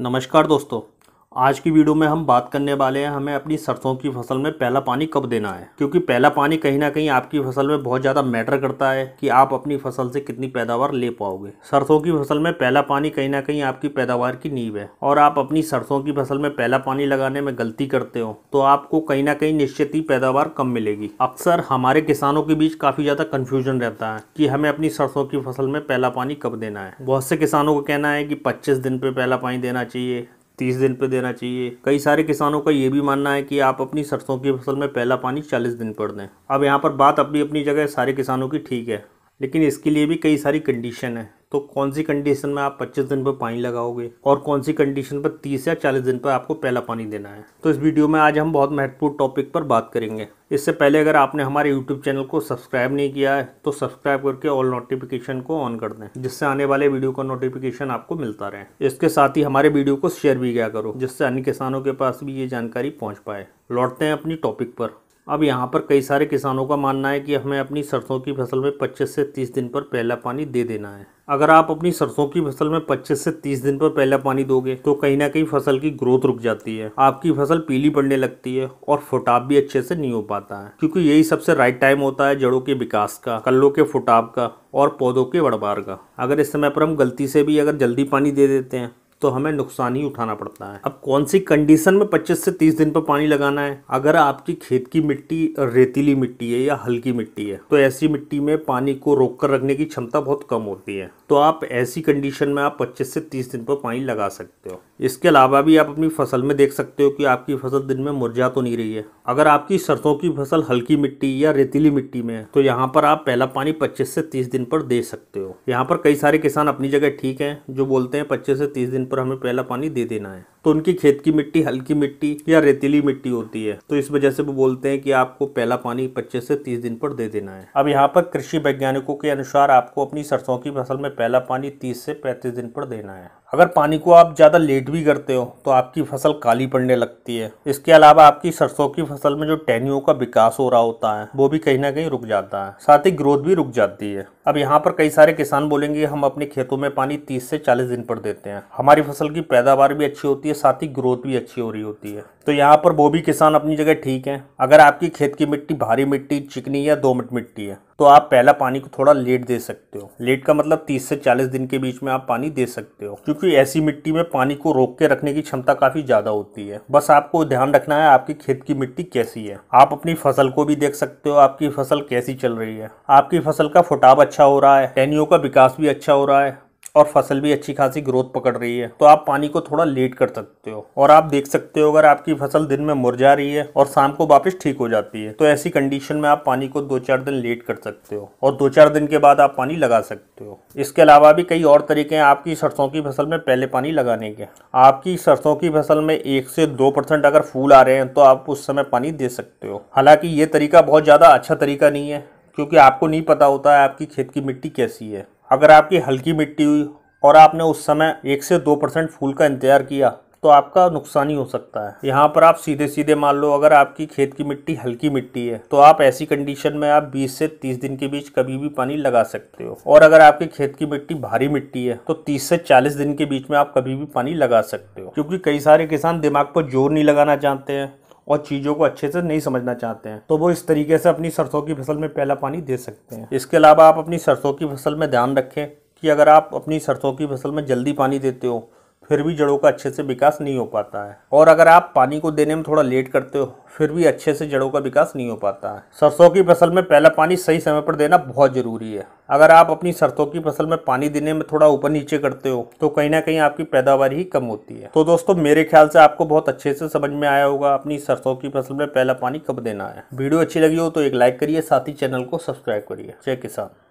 नमस्कार दोस्तों आज की वीडियो में हम बात करने वाले हैं हमें अपनी सरसों की फसल में पहला पानी कब देना है क्योंकि पहला पानी कहीं ना कहीं आपकी फसल में बहुत ज़्यादा मैटर करता है कि आप अपनी फसल से कितनी पैदावार ले पाओगे सरसों की फसल में पहला पानी कहीं ना कहीं आपकी पैदावार की नींव है और आप अपनी सरसों की फसल में पहला पानी लगाने में गलती करते हो तो आपको कहीं ना कहीं निश्चित ही पैदावार कम मिलेगी अक्सर हमारे किसानों के बीच काफ़ी ज़्यादा कन्फ्यूजन रहता है कि हमें अपनी सरसों की फसल में पहला पानी कब देना है बहुत से किसानों का कहना है कि पच्चीस दिन पर पहला पानी देना चाहिए तीस दिन पर देना चाहिए कई सारे किसानों का ये भी मानना है कि आप अपनी सरसों की फसल में पहला पानी चालीस दिन पर दें अब यहाँ पर बात अपनी अपनी जगह सारे किसानों की ठीक है लेकिन इसके लिए भी कई सारी कंडीशन है तो कौन सी कंडीशन में आप 25 दिन पर पानी लगाओगे और कौन सी कंडीशन पर 30 या 40 दिन पर आपको पहला पानी देना है तो इस वीडियो में आज हम बहुत महत्वपूर्ण टॉपिक पर बात करेंगे इससे पहले अगर आपने हमारे यूट्यूब चैनल को सब्सक्राइब नहीं किया है तो सब्सक्राइब करके ऑल नोटिफिकेशन को ऑन कर दें जिससे आने वाले वीडियो का नोटिफिकेशन आपको मिलता रहे इसके साथ ही हमारे वीडियो को शेयर भी किया करो जिससे अन्य किसानों के पास भी ये जानकारी पहुँच पाए लौटते हैं अपनी टॉपिक पर अब यहाँ पर कई सारे किसानों का मानना है कि हमें अपनी सरसों की फसल में 25 से 30 दिन पर पहला पानी दे देना है अगर आप अपनी सरसों की फसल में 25 से 30 दिन पर पहला पानी दोगे तो कहीं ना कहीं फसल की ग्रोथ रुक जाती है आपकी फसल पीली पड़ने लगती है और फुटाप भी अच्छे से नहीं हो पाता है क्योंकि यही सबसे राइट टाइम होता है जड़ों के विकास का कल्लों के फुटाप का और पौधों के बढ़बार का अगर इस समय पर हम गलती से भी अगर जल्दी पानी दे देते हैं तो हमें नुकसान ही उठाना पड़ता है अब कौन सी कंडीशन में 25 से 30 दिन पर पानी लगाना है अगर आपकी खेत की मिट्टी रेतीली मिट्टी है या हल्की मिट्टी है तो ऐसी मिट्टी में पानी को रोक कर रखने की क्षमता बहुत कम होती है तो आप ऐसी कंडीशन में आप पच्चीस से तीस दिन पर पानी लगा सकते हो इसके अलावा भी आप अपनी फसल में देख सकते हो कि आपकी फसल दिन में मुरझा तो नहीं रही है अगर आपकी सरसों की फसल हल्की मिट्टी या रेतीली मिट्टी में है तो यहाँ पर आप पहला पानी 25 से 30 दिन पर दे सकते हो यहाँ पर कई सारे किसान अपनी जगह ठीक हैं जो बोलते हैं 25 से 30 दिन पर हमें पहला पानी दे देना है तो उनकी खेत की मिट्टी हल्की मिट्टी या रेतीली मिट्टी होती है तो इस वजह से वो बोलते हैं कि आपको पहला पानी पच्चीस से तीस दिन पर दे देना है अब यहाँ पर कृषि वैज्ञानिकों के अनुसार आपको अपनी सरसों की फसल में पहला पानी तीस से पैंतीस दिन पर देना है अगर पानी को आप ज़्यादा लेट भी करते हो तो आपकी फसल काली पड़ने लगती है इसके अलावा आपकी सरसों की फसल में जो टहनियों का विकास हो रहा होता है वो भी कहीं ना कहीं रुक जाता है साथ ही ग्रोथ भी रुक जाती है अब यहाँ पर कई सारे किसान बोलेंगे हम अपने खेतों में पानी तीस से चालीस दिन पर देते हैं हमारी फसल की पैदावार भी अच्छी होती है होती है साथ ही ग्रोथ भी अच्छी हो रही होती है तो यहाँ पर वो भी किसान अपनी जगह ठीक है अगर आपकी खेत की मिट्टी भारी मिट्टी चिकनी या दोमट मिट्टी है तो आप पहला पानी को थोड़ा लेट दे सकते हो लेट का मतलब 30 से 40 दिन के बीच में आप पानी दे सकते हो क्योंकि ऐसी मिट्टी में पानी को रोक के रखने की क्षमता काफी ज्यादा होती है बस आपको ध्यान रखना है आपकी खेत की मिट्टी कैसी है आप अपनी फसल को भी देख सकते हो आपकी फसल कैसी चल रही है आपकी फसल का फुटाव अच्छा हो रहा है टहनियों का विकास भी अच्छा हो रहा है और फसल भी अच्छी खासी ग्रोथ पकड़ रही है तो आप पानी को थोड़ा लेट कर सकते हो और आप देख सकते हो अगर आपकी फसल दिन में मुरझा रही है और शाम को वापस ठीक हो जाती है तो ऐसी कंडीशन में आप पानी को दो चार दिन लेट कर सकते हो और दो चार दिन के बाद आप पानी लगा सकते हो इसके अलावा भी कई और तरीके हैं आपकी सरसों की फसल में पहले पानी लगाने के आपकी सरसों की फसल में एक से दो परसेंट अगर फूल आ रहे हैं तो आप उस समय पानी दे सकते हो हालांकि ये तरीका बहुत ज़्यादा अच्छा तरीका नहीं है क्योंकि आपको नहीं पता होता है आपकी खेत की मिट्टी कैसी है अगर आपकी हल्की मिट्टी हुई और आपने उस समय एक से दो परसेंट फूल का इंतजार किया तो आपका नुकसान ही हो सकता है यहाँ पर आप सीधे सीधे मान लो अगर आपकी खेत की मिट्टी हल्की मिट्टी है तो आप ऐसी कंडीशन में आप 20 से 30 दिन के बीच कभी भी पानी लगा सकते हो और अगर आपके खेत की मिट्टी भारी मिट्टी है तो 30 से 40 दिन के बीच में आप कभी भी पानी लगा सकते हो क्योंकि कई सारे किसान दिमाग पर जोर नहीं लगाना चाहते हैं और चीज़ों को अच्छे से नहीं समझना चाहते हैं तो वो इस तरीके से अपनी सरसों की फसल में पहला पानी दे सकते हैं इसके अलावा आप अपनी सरसों की फसल में ध्यान रखें कि अगर आप अपनी सरसों की फसल में जल्दी पानी देते हो फिर भी जड़ों का अच्छे से विकास नहीं हो पाता है और अगर आप पानी को देने में थोड़ा लेट करते हो फिर भी अच्छे से जड़ों का विकास नहीं हो पाता है सरसों की फसल में पहला पानी सही समय पर देना बहुत ज़रूरी है अगर आप अपनी सरसों की फसल में पानी देने में थोड़ा ऊपर नीचे करते हो तो कहीं ना कहीं आपकी पैदावार ही कम होती है तो दोस्तों मेरे ख्याल से आपको बहुत अच्छे से समझ में आया होगा अपनी सरसों की फसल में पहला पानी कब देना है वीडियो अच्छी लगी हो तो एक लाइक करिए साथ ही चैनल को सब्सक्राइब करिए जय किसान